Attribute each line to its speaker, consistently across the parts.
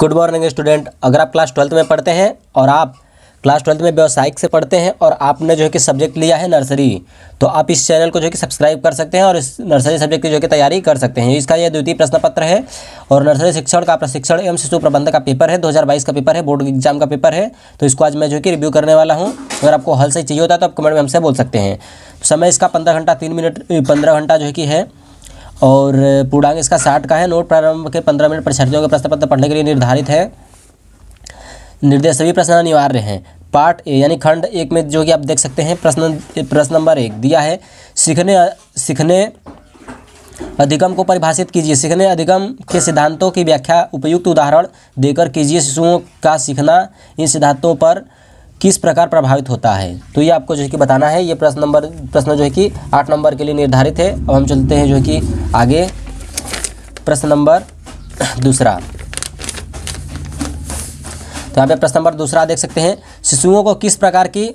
Speaker 1: good morning student अगर आप class twelfth में पढ़ते हैं और आप क्लास ट्वेल्थ में व्यावसायिक से पढ़ते हैं और आपने जो है कि सब्जेक्ट लिया है नर्सरी तो आप इस चैनल को जो है कि सब्सक्राइब कर सकते हैं और इस नर्सरी सब्जेक्ट की जो है कि तैयारी कर सकते हैं इसका यह द्वितीय प्रश्न पत्र है और नर्सरी शिक्षण का प्रशिक्षण एवं शिशु प्रबंधक का पेपर है दो का पेपर है बोर्ड एग्जाम का पेपर है तो इसको आज मैं जो है कि रिव्यू करने वाला हूँ अगर आपको हल से चाहिए होता है तो आप कमेंट में हमसे बोल सकते हैं तो समय इसका पंद्रह घंटा तीन मिनट पंद्रह घंटा जो है कि है और पूर्णांग इसका साठ का है नोट प्रारंभ के पंद्रह मिनट परीक्षार्थियों के प्रश्न पत्र पढ़ने के लिए निर्धारित है निर्देश सभी प्रश्न अनिवार्य हैं पार्ट ए यानी खंड एक में जो कि आप देख सकते हैं प्रश्न प्रश्न नंबर एक दिया है सीखने सीखने अधिगम को परिभाषित कीजिए सीखने अधिगम के सिद्धांतों की व्याख्या उपयुक्त उदाहरण देकर कीजिए शिशुओं का सीखना इन सिद्धांतों पर किस प्रकार प्रभावित होता है तो ये आपको जो है कि बताना है ये प्रश्न नंबर प्रश्न जो है कि आठ नंबर के लिए निर्धारित है अब हम चलते हैं जो है कि आगे प्रश्न नंबर दूसरा तो यहाँ पे प्रश्न नंबर दूसरा देख सकते हैं शिशुओं को किस प्रकार की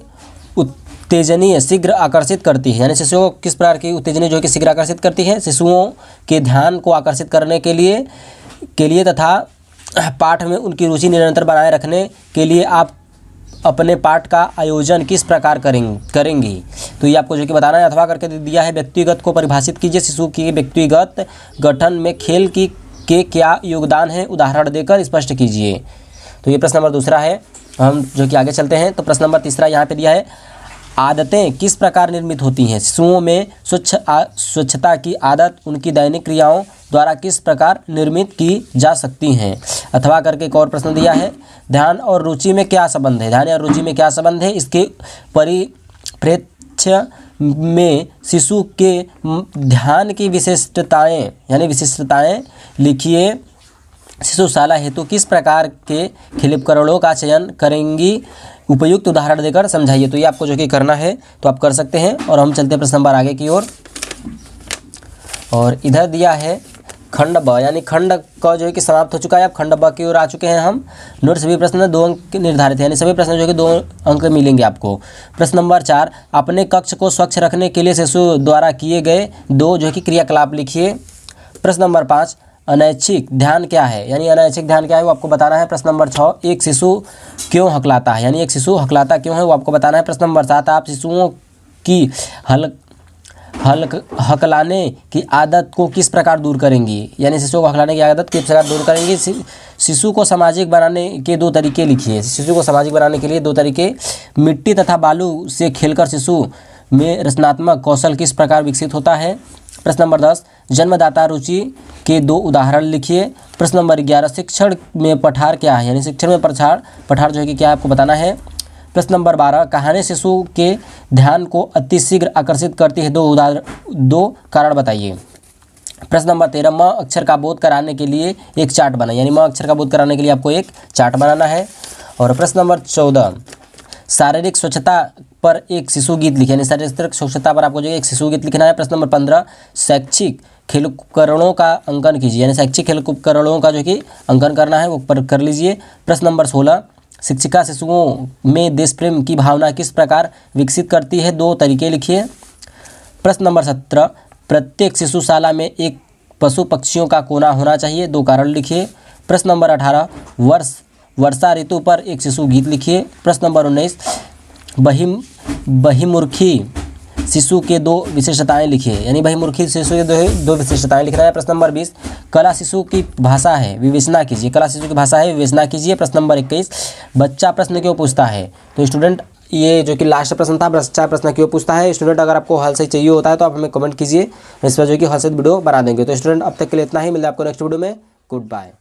Speaker 1: उत्तेजनीय शीघ्र आकर्षित करती है यानी शिशुओं को किस प्रकार की उत्तेजनीय जो है कि शीघ्र आकर्षित करती है शिशुओं के ध्यान को आकर्षित करने के लिए के लिए तथा पाठ में उनकी रुचि निरंतर बनाए रखने के लिए आप अपने पाठ का आयोजन किस प्रकार करेंगे करेंगी तो ये आपको जो कि बताना है अथवा करके दिया है व्यक्तिगत को परिभाषित कीजिए शिशु के व्यक्तिगत गठन में खेल की के क्या योगदान है उदाहरण देकर स्पष्ट कीजिए तो ये प्रश्न नंबर दूसरा है हम जो कि आगे चलते हैं तो प्रश्न नंबर तीसरा यहाँ पे दिया है आदतें किस प्रकार निर्मित होती हैं शिशुओं में स्वच्छ स्वच्छता की आदत उनकी दैनिक क्रियाओं द्वारा किस प्रकार निर्मित की जा सकती हैं अथवा करके एक और प्रश्न दिया है ध्यान और रुचि में क्या संबंध है ध्यान और रुचि में क्या संबंध है इसके परिप्रेक्ष्य में शिशु के ध्यान की विशिष्टताएँ यानी विशिष्टताएँ लिखिए शिशुशाला हेतु किस प्रकार के खिलिपकरणों का चयन करेंगी उपयुक्त उदाहरण देकर समझाइए तो ये आपको जो कि करना है तो आप कर सकते हैं और हम चलते हैं प्रश्न नंबर आगे की ओर और, और इधर दिया है खंड ब यानी खंड का जो है कि समाप्त हो चुका है अब खंड ब की ओर आ चुके हैं हम नोट सभी प्रश्न दो अंक निर्धारित है यानी सभी प्रश्न जो है कि दो अंक मिलेंगे आपको प्रश्न नंबर चार अपने कक्ष को स्वच्छ रखने के लिए शिशु द्वारा किए गए दो जो है कि क्रियाकलाप लिखिए प्रश्न नंबर पाँच अनैच्छिक ध्यान क्या है यानी अनैच्छिक ध्यान क्या है वो आपको बताना है प्रश्न नंबर छः एक शिशु क्यों हकलाता है यानी एक शिशु हकलाता क्यों है वो आपको बताना है प्रश्न नंबर सात आप शिशुओं की हल हल हकलाने की आदत को किस प्रकार दूर करेंगी यानी शिशु को हकलाने की आदत किस प्रकार दूर करेंगी शिशु को सामाजिक बनाने के दो तरीके लिखिए शिशु को सामाजिक बनाने के लिए दो तरीके मिट्टी तथा बालू से खेलकर शिशु में रचनात्मक कौशल किस प्रकार विकसित होता है प्रश्न नंबर दस जन्मदाता रुचि के दो उदाहरण लिखिए प्रश्न नंबर ग्यारह शिक्षण में पठार क्या है यानी शिक्षण में पठार पठार जो है कि क्या आपको बताना है प्रश्न नंबर बारह कहानी शिशु के ध्यान को अतिशीघ्र आकर्षित करती है दो उदाहरण दो कारण बताइए प्रश्न नंबर तेरह म अक्षर का बोध कराने के लिए एक चार्ट बनाए यानी म अक्षर का बोध कराने के लिए आपको एक चार्ट बनाना है और प्रश्न नंबर चौदह शारीरिक स्वच्छता पर एक शिशु गीत लिखे यानी शारीरिक स्वच्छता पर आपको जो एक शिशु गीत लिखना है प्रश्न नंबर पंद्रह शैक्षिक खेल उपकरणों का अंकन कीजिए यानी शैक्षिक खेल उपकरणों का जो कि अंकन करना है वो पर कर लीजिए प्रश्न नंबर सोलह शिक्षिका शिशुओं में देश प्रेम की भावना किस प्रकार विकसित करती है दो तरीके लिखिए प्रश्न नंबर सत्रह प्रत्येक शिशुशाला में एक पशु पक्षियों का कोना होना चाहिए दो कारण लिखिए प्रश्न नंबर अठारह वर्ष वर्षा ऋतु पर एक शिशु गीत लिखिए प्रश्न नंबर उन्नीस बहिम बहिमुर्खी शिशु के दो विशेषताएं लिखिए यानी बहिमुर्खी शिशु के दो दो विशेषताएं रहा है प्रश्न नंबर बीस कला शिशु की भाषा है विवेचना कीजिए कला शिशु की भाषा है विवेचना कीजिए प्रश्न नंबर इक्कीस बच्चा प्रश्न क्यों पूछता है तो स्टूडेंट ये जो कि लास्ट प्रश्न था बच्चा प्रश्न क्यों पूछता है स्टूडेंट अगर आपको हल से चाहिए होता है तो आप हमें कमेंट कीजिए इस पर जो कि हल से वीडियो बना देंगे तो स्टूडेंट अब तक के लिए इतना ही मिले आपको नेक्स्ट वीडियो में गुड बाय